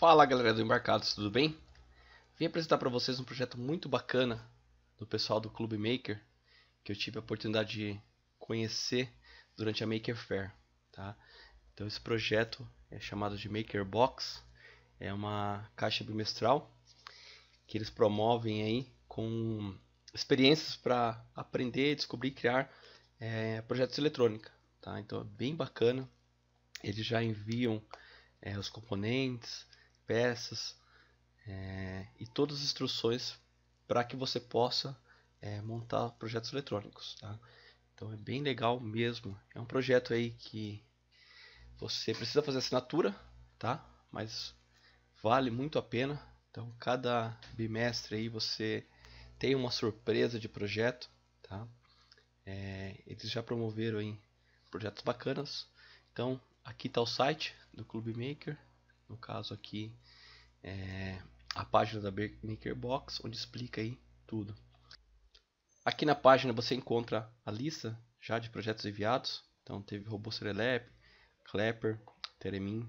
Fala galera do Embarcados, tudo bem? Vim apresentar para vocês um projeto muito bacana do pessoal do Clube Maker que eu tive a oportunidade de conhecer durante a Maker Fair. Tá? Então esse projeto é chamado de Maker Box, é uma caixa bimestral que eles promovem aí com experiências para aprender, descobrir e criar é, projetos de eletrônica. Tá? Então é bem bacana, eles já enviam é, os componentes, peças é, e todas as instruções para que você possa é, montar projetos eletrônicos. Tá? Então é bem legal mesmo. É um projeto aí que você precisa fazer assinatura, tá? Mas vale muito a pena. Então cada bimestre aí você tem uma surpresa de projeto, tá? É, eles já promoveram aí projetos bacanas. Então aqui está o site do Clube Maker no caso aqui é, a página da Makerbox, onde explica aí tudo. Aqui na página você encontra a lista já de projetos enviados, então teve Robô Serelep, Clapper, Teremin.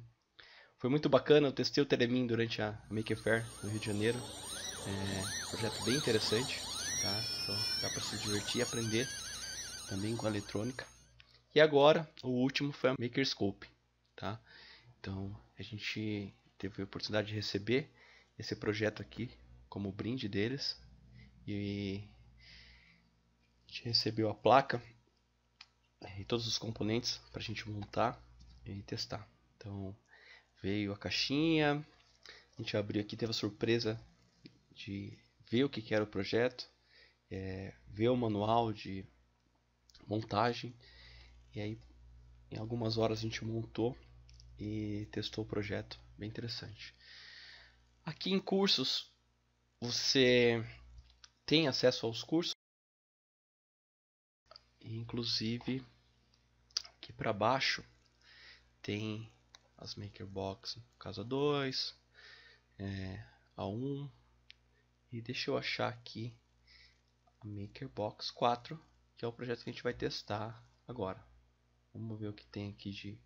Foi muito bacana, eu testei o Teremin durante a Maker Fair no Rio de Janeiro. É um projeto bem interessante, tá? Então dá para se divertir e aprender também com a eletrônica. E agora, o último foi a Makerscope, tá? Então, a gente teve a oportunidade de receber esse projeto aqui como brinde deles e a gente recebeu a placa e todos os componentes para a gente montar e testar. Então veio a caixinha, a gente abriu aqui, teve a surpresa de ver o que era o projeto, é, ver o manual de montagem e aí em algumas horas a gente montou e testou o projeto, bem interessante. Aqui em cursos, você tem acesso aos cursos, inclusive aqui para baixo tem as Makerbox Casa 2, é, a 1 e deixa eu achar aqui a Makerbox 4, que é o projeto que a gente vai testar agora. Vamos ver o que tem aqui de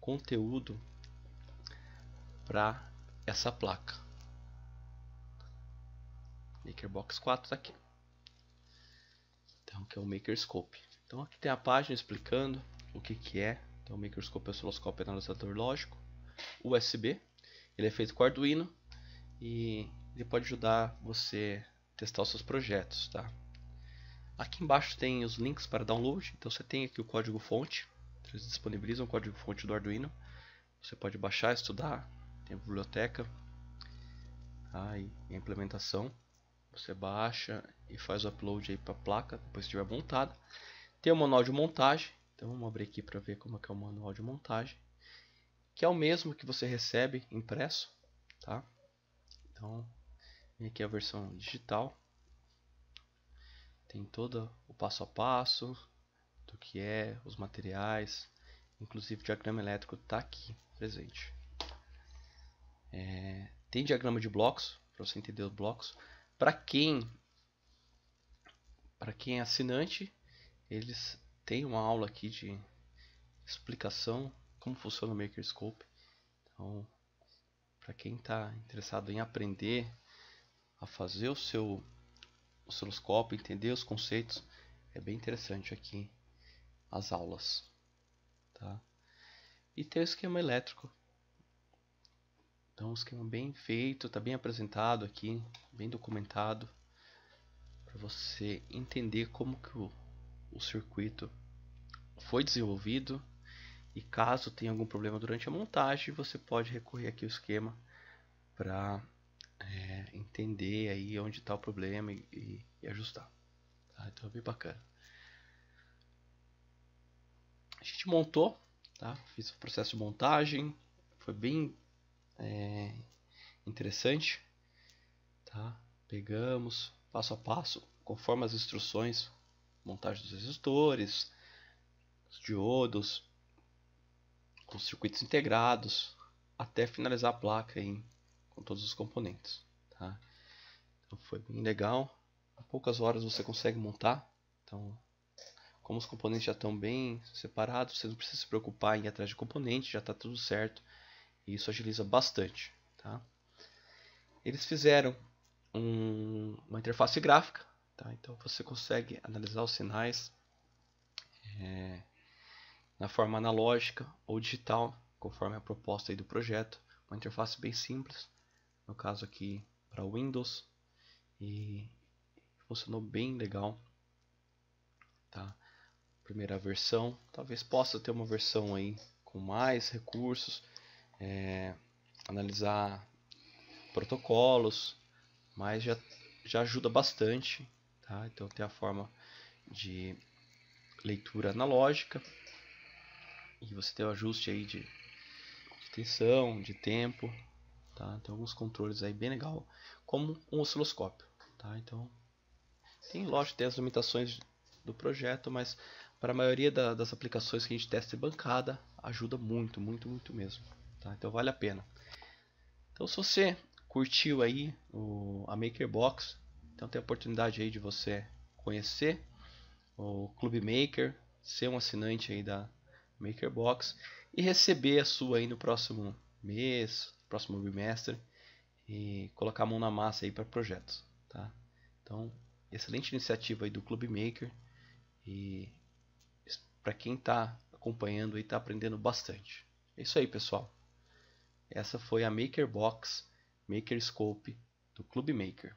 conteúdo para essa placa. MakerBox 4 está aqui. Então, que é o Makerscope. Então, aqui tem a página explicando o que, que é. Então, o Makerscope é o osciloscópio analisador lógico, USB. Ele é feito com Arduino e ele pode ajudar você a testar os seus projetos, tá? Aqui embaixo tem os links para download, então você tem aqui o código fonte eles disponibilizam o código-fonte do Arduino. Você pode baixar, estudar, tem a biblioteca, aí e a implementação. Você baixa e faz o upload aí para a placa, depois que estiver montada. Tem o manual de montagem, então vamos abrir aqui para ver como é que é o manual de montagem, que é o mesmo que você recebe impresso, tá? Então, aqui é a versão digital. Tem todo o passo a passo, do que é, os materiais, inclusive o diagrama elétrico está aqui presente. É, tem diagrama de blocos, para você entender os blocos. Para quem, quem é assinante, eles têm uma aula aqui de explicação como funciona o Makerscope. Então, para quem está interessado em aprender a fazer o seu osciloscópio, entender os conceitos, é bem interessante aqui as aulas. Tá? E tem o esquema elétrico. Então, um esquema bem feito, está bem apresentado aqui, bem documentado, para você entender como que o, o circuito foi desenvolvido e caso tenha algum problema durante a montagem, você pode recorrer aqui ao esquema para é, entender aí onde está o problema e, e ajustar. Tá? Então é bem bacana a gente montou, tá? Fiz o processo de montagem, foi bem é, interessante, tá? Pegamos passo a passo, conforme as instruções, montagem dos resistores, os diodos, com os circuitos integrados, até finalizar a placa em, com todos os componentes, tá? Então foi bem legal. Em poucas horas você consegue montar, então como os componentes já estão bem separados, você não precisa se preocupar em ir atrás de componente, já está tudo certo. E isso agiliza bastante. Tá? Eles fizeram um, uma interface gráfica, tá? então você consegue analisar os sinais é, na forma analógica ou digital, conforme a proposta do projeto. Uma interface bem simples, no caso aqui para Windows, e funcionou bem legal. Tá? primeira versão. Talvez possa ter uma versão aí com mais recursos, é, analisar protocolos, mas já, já ajuda bastante. Tá? Então tem a forma de leitura analógica e você tem o ajuste aí de, de tensão, de tempo, tá? Tem alguns controles aí bem legal, como um osciloscópio, tá? Então tem lógico tem as limitações do projeto, mas para a maioria da, das aplicações que a gente testa em bancada, ajuda muito, muito, muito mesmo. Tá? Então vale a pena. Então se você curtiu aí o, a MakerBox, então tem a oportunidade aí de você conhecer o Clube Maker, ser um assinante aí da MakerBox e receber a sua aí no próximo mês, próximo bimestre e colocar a mão na massa aí para projetos, tá? Então, excelente iniciativa aí do Clube Maker e para quem está acompanhando e está aprendendo bastante. É isso aí, pessoal. Essa foi a Maker Box Makerscope do Clube Maker.